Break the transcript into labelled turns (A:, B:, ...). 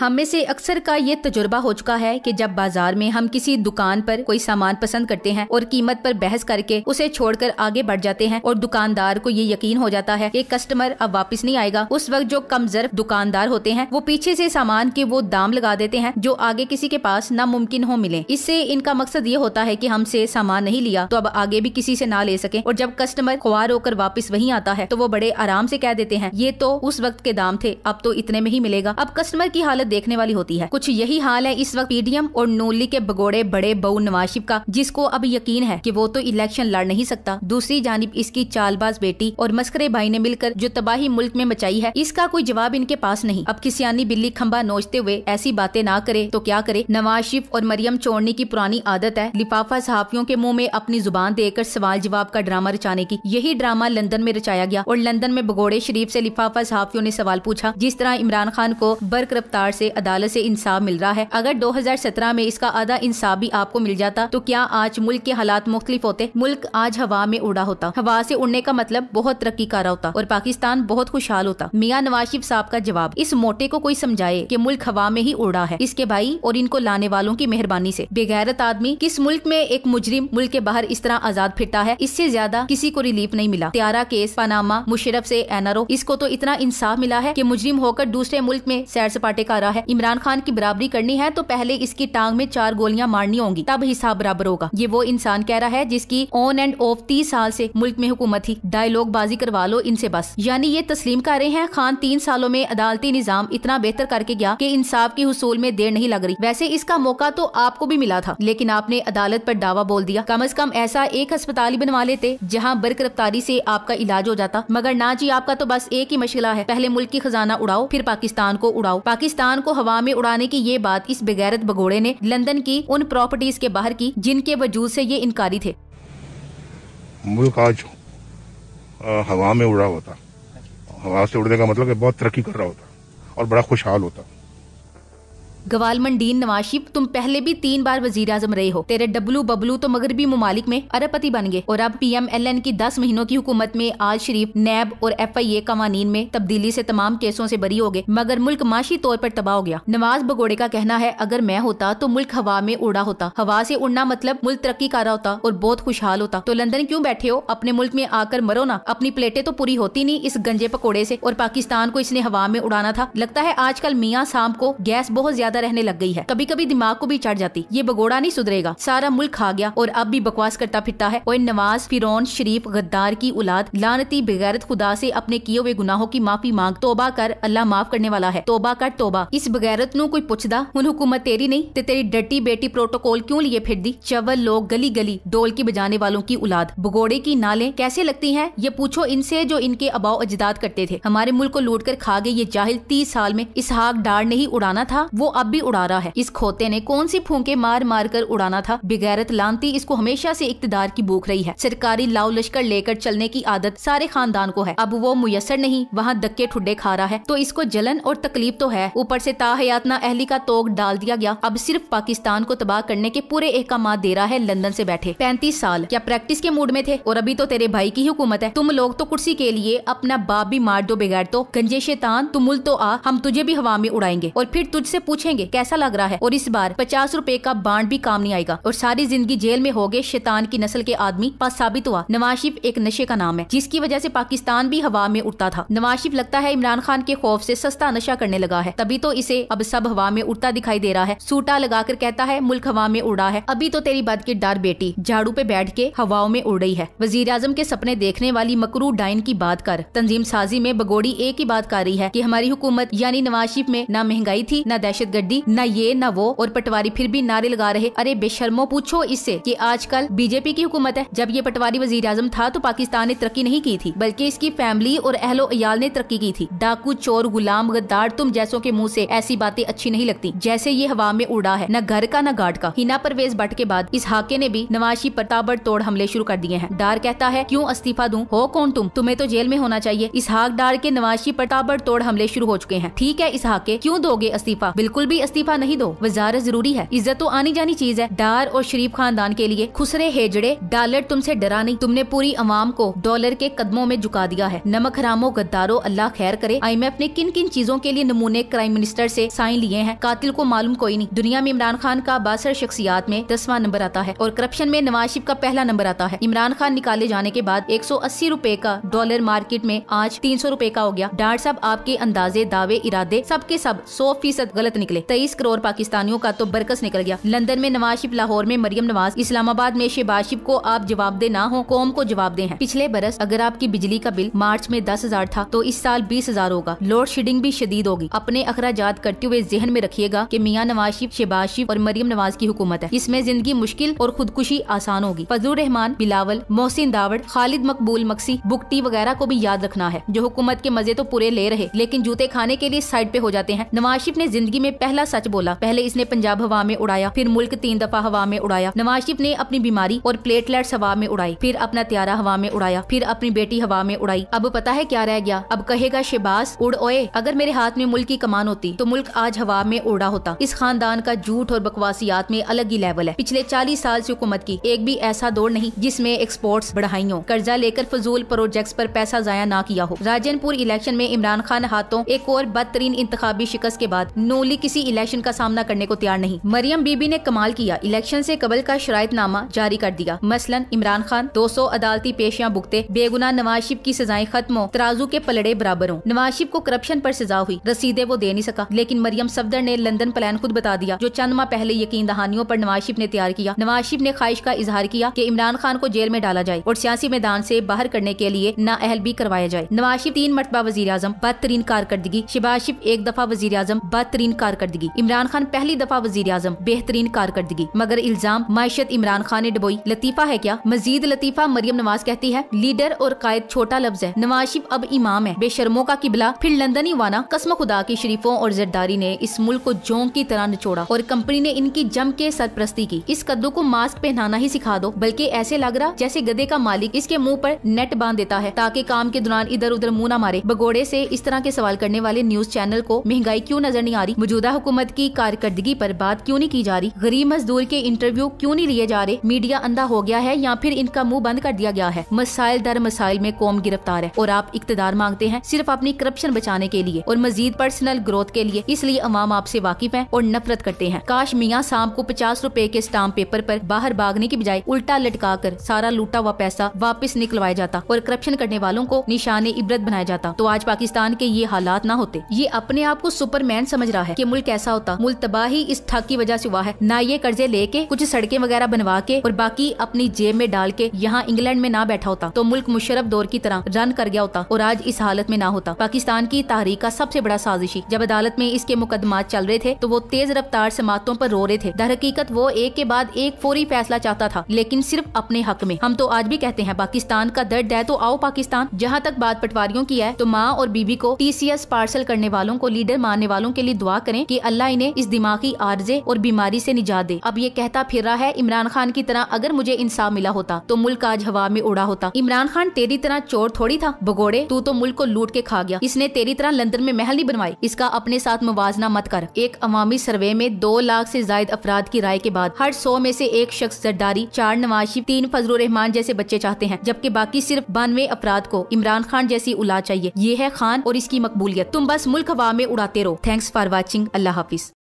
A: हम में से अक्सर का ये तजुर्बा हो चुका है कि जब बाजार में हम किसी दुकान पर कोई सामान पसंद करते हैं और कीमत पर बहस करके उसे छोड़कर आगे बढ़ जाते हैं और दुकानदार को ये यकीन हो जाता है कि कस्टमर अब वापस नहीं आएगा उस वक्त जो कमजर दुकानदार होते हैं वो पीछे से सामान के वो दाम लगा देते हैं जो आगे किसी के पास नामुमकिन हो मिले इससे इनका मकसद ये होता है की हमसे सामान नहीं लिया तो अब आगे भी किसी से ना ले सके और जब कस्टमर खुआर होकर वापिस वही आता है तो वो बड़े आराम से कह देते हैं ये तो उस वक्त के दाम थे अब तो इतने में ही मिलेगा अब कस्टमर की हालत देखने वाली होती है कुछ यही हाल है इस वक्त पीडीएम और नूली के बगोड़े बड़े बहू नवाशिफ का जिसको अब यकीन है की वो तो इलेक्शन लड़ नहीं सकता दूसरी जानब इसकी चालबाज बेटी और मस्करे भाई ने मिलकर जो तबाही मुल्क में मचाई है इसका कोई जवाब इनके पास नहीं अब किसियानी बिल्ली खम्बा नोचते हुए ऐसी बातें ना करे तो क्या करे नवाज शिफ और मरियम चोड़ने की पुरानी आदत है लिफाफा सहाफियों के मुंह में अपनी जुबान देकर सवाल जवाब का ड्रामा रचाने की यही ड्रामा लंदन में रचाया गया और लंदन में बगोड़े शरीफ से लिफाफा सहाफियों ने सवाल पूछा जिस तरह इमरान खान को बरक रफ्तार से अदालत से इंसाफ मिल रहा है अगर 2017 में इसका आधा इंसाफ भी आपको मिल जाता तो क्या आज मुल्क के हालात मुख्तलिफ होते मुल्क आज हवा में उड़ा होता हवा से उड़ने का मतलब बहुत तरक्की रहा होता और पाकिस्तान बहुत खुशहाल होता मियाँ नवाज शिफ साहब का जवाब इस मोटे को कोई समझाए की मुल्क हवा में ही उड़ा है इसके भाई और इनको लाने वालों की मेहरबानी ऐसी बेगैरत आदमी किस मुल्क में एक मुजरिम मुल्क के बाहर इस तरह आजाद फिरता है इससे ज्यादा किसी को रिलीफ नहीं मिला त्यारा केस पनामा मुशरफ ऐसी एनआरओ इसको तो इतना इंसाफ मिला है की मुजरिम होकर दूसरे मुल्क में सैर सपाटे का रहा है इमरान खान की बराबरी करनी है तो पहले इसकी टांग में चार गोलियां मारनी होंगी तब हिसाब बराबर होगा ये वो इंसान कह रहा है जिसकी ऑन एंड ऑफ तीस साल से मुल्क में हुकूमत थी डायलॉग बाजी करवा लो इनसे बस यानी ये तस्लीम कर रहे हैं खान तीन सालों में अदालती निजाम इतना बेहतर करके गया की इंसाफ की हसूल में देर नहीं लग रही वैसे इसका मौका तो आपको भी मिला था लेकिन आपने अदालत पर दावा बोल दिया कम अज कम ऐसा एक अस्पताल ही बनवा लेते जहाँ रफ्तारी ऐसी आपका इलाज हो जाता मगर ना जी आपका तो बस एक ही मशिला है पहले मुल्क की खजाना उड़ाओ फिर पाकिस्तान को उड़ाओ पाकिस्तान पाकिस्तान को हवा में उड़ाने की ये बात इस बगैरत भगोड़े ने लंदन की उन प्रॉपर्टीज के बाहर की जिनके वजूद से ये इनकारी थे मुल्क आज हवा में उड़ा होता हवा से उड़ने का मतलब बहुत तरक्की कर रहा होता और बड़ा खुशहाल होता गवाल मंडीन नवाशिब तुम पहले भी तीन बार वजीर आजम रहे हो तेरे डब्लू बबलू तो मगरबी ममालिक में अरबपति बन गए और अब पी एम एल एन की दस महीनों की हुकूमत में आज शरीफ नैब और एफ आई ए कवानीन में तब्दीली ऐसी तमाम केसों ऐसी बरी हो गए मगर मुल्क माशी तौर पर तबाह हो गया नवाज बगोड़े का कहना है अगर मैं होता तो मुल्क हवा में उड़ा होता हवा ऐसी उड़ना मतलब मुल्क तरक्की कर रहा होता और बहुत खुशहाल होता तो लंदन क्यूँ बैठे हो अपने मुल्क में आकर मरो ना अपनी प्लेटें तो पूरी होती नहीं इस गंजे पकौड़े ऐसी और पाकिस्तान को इसने हवा में उड़ाना था लगता है आजकल मियाँ शाम को गैस बहुत ज्यादा ज्यादा रहने लग गई है कभी कभी दिमाग को भी चढ़ जाती ये बगोड़ा नहीं सुधरेगा सारा मुल्क खा गया और अब भी बकवास करता फिरता है और नवाज फिरौन शरीफ गद्दार की औलाद लानती बगैरत खुदा से अपने किए हुए गुनाहों की माफी मांग तोबा कर अल्लाह माफ करने वाला है तोबा कर तोबा इस बगैरत नु कोई पुछदा हुकूमत तेरी नहीं ते तेरी डटी बेटी प्रोटोकॉल क्यों लिए फिर दी चवल लोग गली गली डोल की बजाने वालों की औलाद भगोड़े की नाले कैसे लगती है ये पूछो इनसे जो इनके अबाव अजदाद करते थे हमारे मुल्क को लूट कर खा गए ये जाहिल तीस साल में इसहाक डार नहीं उड़ाना था वो अब भी उड़ा रहा है इस खोते ने कौन सी फूके मार मार कर उड़ाना था बगैरत लानती इसको हमेशा से इकतदार की भूख रही है सरकारी लाव लश्कर लेकर चलने की आदत सारे खानदान को है अब वो मुयसर नहीं वहाँ धक्के ठुड्डे खा रहा है तो इसको जलन और तकलीफ तो है ऊपर से ताहयातना अहली का तोक डाल दिया गया अब सिर्फ पाकिस्तान को तबाह करने के पूरे एहकाम दे रहा है लंदन ऐसी बैठे पैंतीस साल क्या प्रैक्टिस के मूड में थे और अभी तो तेरे भाई की ही हुकूमत है तुम लोग तो कुर्सी के लिए अपना बाप भी मार दो बगैर तो गंजे शैतान तुमुल तो आ हम तुझे भी हवा में उड़ाएंगे और फिर तुझसे पूछे पूछेंगे कैसा लग रहा है और इस बार पचास रूपए का बांड भी काम नहीं आएगा और सारी जिंदगी जेल में हो गए शैतान की नस्ल के आदमी पास साबित हुआ नवाशिफ एक नशे का नाम है जिसकी वजह से पाकिस्तान भी हवा में उड़ता था नवाशिफ लगता है इमरान खान के खौफ से सस्ता नशा करने लगा है तभी तो इसे अब सब हवा में उड़ता दिखाई दे रहा है सूटा लगाकर कहता है मुल्क हवा में उड़ा है अभी तो तेरी बात की डर बेटी झाड़ू पे बैठ के हवाओं में उड़ रही है वजीर आजम के सपने देखने वाली मकरू डाइन की बात कर तंजीम साजी में बगोड़ी एक ही बात कर रही है की हमारी हुकूमत यानी नवाज शिफ में न महंगाई थी न दहशत गड्डी न ये न वो और पटवारी फिर भी नारे लगा रहे अरे बेशर्मो पूछो इससे कि आजकल बीजेपी की हुकूमत है जब ये पटवारी वजीर आजम था तो पाकिस्तान ने तरक्की नहीं की थी बल्कि इसकी फैमिली और अहलो अयाल ने तरक्की की थी डाकू चोर गुलाम गद्दार तुम जैसों के मुँह ऐसी ऐसी बातें अच्छी नहीं लगती जैसे ये हवा में उड़ा है न घर का न गार्ड का हिना परवेज बट के बाद इस हाके ने भी नवाशी पताबड़ तोड़ हमले शुरू कर दिए हैं डार कहता है क्यूँ इस्तीफा दूँ हो कौन तुम तुम्हें तो जेल में होना चाहिए इस हाक डार के नवाशी पर तोड़ हमले शुरू हो चुके हैं ठीक है इस हाके क्यूँ दोगे इस्तीफा बिल्कुल भी इस्तीफा नहीं दो वजारत जरूरी है इज्जत तो आनी जानी चीज है डार और शरीफ खानदान के लिए खुसरे हेजड़े डालर तुमसे डरा नहीं तुमने पूरी अवाम को डॉलर के कदमों में झुका दिया है नमक हरामो गद्दारो अल्लाह खैर करे आई एफ ने किन किन चीजों के लिए नमूने क्राइम मिनिस्टर ऐसी साइन लिए हैं कातिल को मालूम कोई नहीं दुनिया में इमरान खान का बासर शख्सियात में दसवा नंबर आता है और करप्शन में नवाज शिफ का पहला नंबर आता है इमरान खान निकाले जाने के बाद एक सौ का डॉलर मार्केट में आज तीन सौ का हो गया डार साहब आपके अंदाजे दावे इरादे सबके सब सौ फीसद गलत निकले निकले तेईस करोड़ पाकिस्तानियों का तो बरकस निकल गया लंदन में नवाज शिफ लाहौर में मरियम नवाज इस्लामाबाद में शहबाज शिफ को आप जवाब दे ना हो कौम को जवाब दे हैं पिछले बरस अगर आपकी बिजली का बिल मार्च में दस हजार था तो इस साल बीस हजार होगा लोड शेडिंग भी शदीद होगी अपने अखराज करते हुए जहन में रखिएगा की मियाँ नवाज शिफ शहबाज शिफ और मरियम नवाज की हुकूमत है इसमें जिंदगी मुश्किल और खुदकुशी आसान होगी फजूर रहमान बिलावल मोहसिन दावड़ खालिद मकबूल मक्सी बुकटी वगैरह को भी याद रखना है जो हुकूमत के मजे तो पूरे ले रहे लेकिन जूते खाने के लिए साइड पे हो जाते हैं नवाज शिफ ने जिंदगी में पहला सच बोला पहले इसने पंजाब हवा में उड़ाया फिर मुल्क तीन दफा हवा में उड़ाया नवाज शरीफ ने अपनी बीमारी और प्लेटलेट्स हवा में उड़ाई फिर अपना त्यारा हवा में उड़ाया फिर अपनी बेटी हवा में उड़ाई अब पता है क्या रह गया अब कहेगा शहबाज उड़ ओए अगर मेरे हाथ में मुल्क की कमान होती तो मुल्क आज हवा में उड़ा होता इस खानदान का झूठ और बकवासियात में अलग ही लेवल है पिछले चालीस साल ऐसी हुकूमत की एक भी ऐसा दौर नहीं जिसमे एक्सपोर्ट बढ़ाई हो कर्जा लेकर फजूल प्रोजेक्ट आरोप पैसा जाया न किया हो राजनपुर इलेक्शन में इमरान खान हाथों एक और बदतरीन इंतबी शिकस्त के बाद नोली किसी किसी इलेक्शन का सामना करने को तैयार नहीं मरियम बीबी ने कमाल किया इलेक्शन से कबल का शरात नामा जारी कर दिया मसलन इमरान खान 200 अदालती पेशियां भुगते बेगुना नवाजशिप की सजाएं खत्म हो तराजू के पलड़े बराबर हो नवाजशिप को करप्शन आरोप सजा हुई रसीदे वो दे नहीं सका लेकिन मरियम सफदर ने लंदन प्लान खुद बता दिया जो चंद माह पहले यकीन दहानियों आरोप नवाजशिप ने तैयार किया नवाजशिप ने ख्वाहिश का इजहार किया की इमरान खान को जेल में डाला जाए और सियासी मैदान ऐसी बाहर करने के लिए नाअहल भी करवाया जाए नवाजशिप तीन मरतबा वजी अजम बदतरीन कारकर्दगी शिबाशिप शिफ एक दफा वजी अजम बदतरीन कार कारकर्दगी इमरान खान पहली दफा वजीर आजम बेहतरीन कारकर्दगी मगर इल्जाम मैशत इमरान खान ने डबोई लतीफा है क्या मजीद लतीफा मरियम नवाज कहती है लीडर और कायद छोटा लफ्ज है नवाज शिफ अब इमाम है बेशर्मो का किबला फिर लंदन ही वाना कस्म खुदा की शरीफों और जरदारी ने इस मुल्क को जोंक की तरह निचोड़ा और कंपनी ने इनकी जम के सरप्रस्ती की इस कद्दू को मास्क पहनाना ही सिखा दो बल्कि ऐसे लग रहा जैसे गधे का मालिक इसके मुंह पर नेट बांध देता है ताकि काम के दौरान इधर उधर मुंह ना मारे बगोड़े से इस तरह के सवाल करने वाले न्यूज चैनल को महंगाई क्यों नजर नहीं आ रही मौजूदा मौजूदा हुकूमत की कारकर्दगी पर बात क्यों नहीं की जा रही गरीब मजदूर के इंटरव्यू क्यों नहीं लिए जा रहे मीडिया अंधा हो गया है या फिर इनका मुंह बंद कर दिया गया है मसाइल दर मसाइल में कौम गिरफ्तार है और आप इकतदार मांगते हैं सिर्फ अपनी करप्शन बचाने के लिए और मजीद पर्सनल ग्रोथ के लिए इसलिए अवाम आपसे वाकिफ है और नफरत करते हैं काश मियाँ शाम को पचास रूपए के स्टाम्प पेपर आरोप बाहर भागने की बजाय उल्टा लटका कर सारा लूटा हुआ पैसा वापस निकलवाया जाता और करप्शन करने वालों को निशाने इबरत बनाया जाता तो आज पाकिस्तान के ये हालात न होते ये अपने आप को सुपरमैन समझ रहा है की मुल्क कैसा होता मुल्क तबाही इस ठग की वजह से हुआ है ना ये कर्जे लेके कुछ सड़कें वगैरह बनवा के और बाकी अपनी जेब में डाल के यहाँ इंग्लैंड में ना बैठा होता तो मुल्क मुशरफ दौर की तरह रन कर गया होता और आज इस हालत में ना होता पाकिस्तान की तहरीक का सबसे बड़ा साजिशी जब अदालत में इसके मुकदमा चल रहे थे तो वो तेज रफ्तार समातों पर रो रहे थे दर हकीकत वो एक के बाद एक फौरी फैसला चाहता था लेकिन सिर्फ अपने हक में हम तो आज भी कहते हैं पाकिस्तान का दर्द है तो आओ पाकिस्तान जहाँ तक बात पटवारियों की है तो माँ और बीबी को टीसीएस पार्सल करने वालों को लीडर मानने वालों के लिए दुआ करें कि अल्लाह इन्हें इस दिमागी आरजे और बीमारी से निजात दे अब ये कहता फिर रहा है इमरान खान की तरह अगर मुझे इंसाफ मिला होता तो मुल्क आज हवा में उड़ा होता इमरान खान तेरी तरह चोर थोड़ी था भगोड़े तू तो मुल्क को लूट के खा गया इसने तेरी तरह लंदन में महल नहीं बनवाई इसका अपने साथ मुवाजना मत कर एक अवामी सर्वे में दो लाख ऐसी जायद अफराद की राय के बाद हर सौ में ऐसी एक शख्स जरदारी चार नवाशी तीन फजल रहमान जैसे बच्चे चाहते हैं जबकि बाकी सिर्फ बानवे अफराद को इमरान खान जैसी उला चाहिए ये है खान और इसकी मकबूलियत तुम बस मुल्क हवा में उड़ाते रहो थैंक्स फॉर वॉचिंग अल्लाह हाफिज़